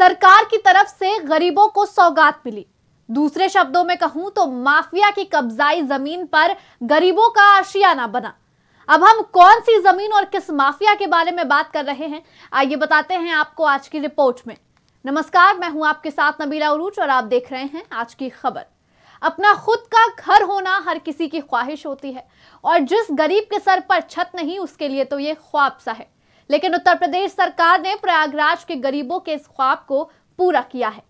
सरकार की तरफ से गरीबों को सौगात मिली दूसरे शब्दों में कहूं तो माफिया की कब्जाई जमीन पर गरीबों का आशियाना बना अब हम कौन सी जमीन और किस माफिया के बारे में बात कर रहे हैं आइए बताते हैं आपको आज की रिपोर्ट में नमस्कार मैं हूं आपके साथ नबीला उरूच और आप देख रहे हैं आज की खबर अपना खुद का घर होना हर किसी की ख्वाहिश होती है और जिस गरीब के सर पर छत नहीं उसके लिए तो ये ख्वाब सा है लेकिन उत्तर प्रदेश सरकार ने प्रयागराज के गरीबों के इस ख्वाब को पूरा किया है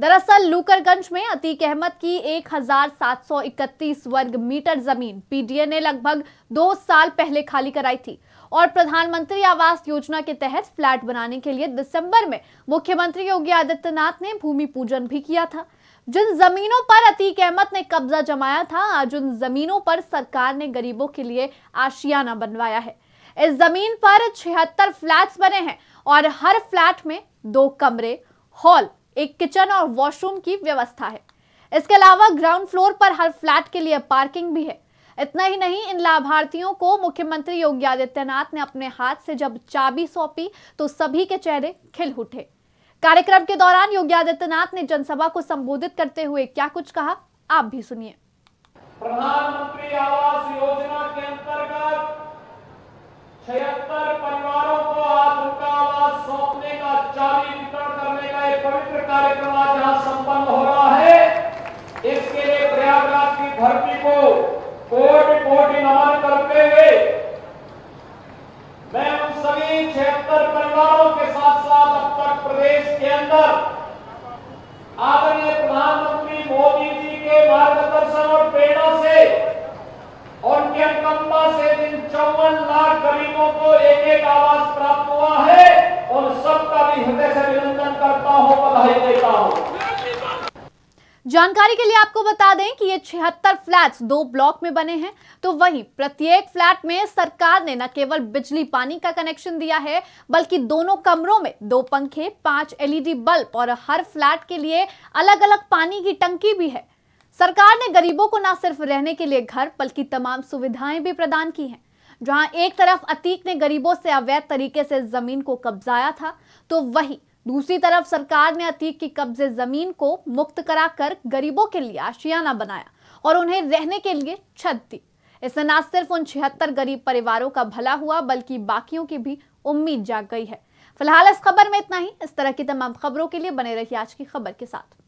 दरअसल लूकरगंज में अतीक अहमद की 1731 वर्ग मीटर जमीन पीडीए ने लगभग दो साल पहले खाली कराई थी और प्रधानमंत्री आवास योजना के तहत फ्लैट बनाने के लिए दिसंबर में मुख्यमंत्री योगी आदित्यनाथ ने भूमि पूजन भी किया था जिन जमीनों पर अतीक अहमद ने कब्जा जमाया था आज उन जमीनों पर सरकार ने गरीबों के लिए आशियाना बनवाया है इस जमीन पर छिहत्तर फ्लैट्स बने हैं और हर फ्लैट में दो कमरे हॉल एक किचन और वॉशरूम की व्यवस्था है इसके अलावा ग्राउंड फ्लोर पर हर फ्लैट के लिए पार्किंग भी है इतना ही नहीं इन लाभार्थियों को मुख्यमंत्री योगी आदित्यनाथ ने अपने हाथ से जब चाबी सौंपी तो सभी के चेहरे खिल उठे कार्यक्रम के दौरान योगी आदित्यनाथ ने जनसभा को संबोधित करते हुए क्या कुछ कहा आप भी सुनिए प्रधानमंत्री आवास योजना के कार्यक्रम आज यहाँ संपन्न हो रहा है इसके लिए प्रयागराज की धरती को कोट कोट नमन करते हुए मैं उन सभी छिहत्तर परिवारों के साथ साथ अब तक प्रदेश के अंदर आदरणीय प्रधानमंत्री मोदी जी के मार्गदर्शन और प्रेरणा से जानकारी के लिए आपको बता दें कि ये छिहत्तर फ्लैट्स दो ब्लॉक में बने हैं तो वहीं प्रत्येक फ्लैट में सरकार ने न केवल बिजली पानी का कनेक्शन दिया है बल्कि दोनों कमरों में दो पंखे पांच एलईडी बल्ब और हर फ्लैट के लिए अलग अलग पानी की टंकी भी है सरकार ने गरीबों को न सिर्फ रहने के लिए घर बल्कि तमाम सुविधाएं भी प्रदान की हैं जहां एक तरफ अतीक ने गरीबों से अवैध तरीके से जमीन को कब्जाया था तो वहीं दूसरी तरफ सरकार ने अतीक की कब्जे जमीन को मुक्त कराकर गरीबों के लिए आशियाना बनाया और उन्हें रहने के लिए छत दी इससे न सिर्फ उन छिहत्तर गरीब परिवारों का भला हुआ बल्कि बाकियों की भी उम्मीद जाग गई है फिलहाल इस खबर में इतना ही इस तरह की तमाम खबरों के लिए बने रही आज की खबर के साथ